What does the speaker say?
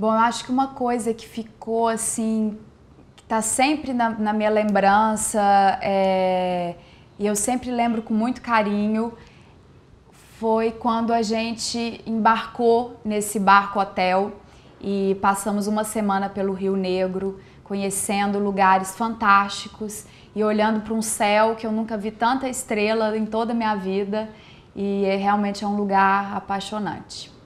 Bom, eu acho que uma coisa que ficou assim, que está sempre na, na, minha lembrança, é, e eu sempre lembro com muito carinho, foi quando a gente embarcou nesse barco hotel e passamos uma semana pelo Rio Negro, conhecendo lugares fantásticos e olhando para um céu que eu nunca vi tanta estrela em toda a minha vida. E é, realmente é um lugar apaixonante.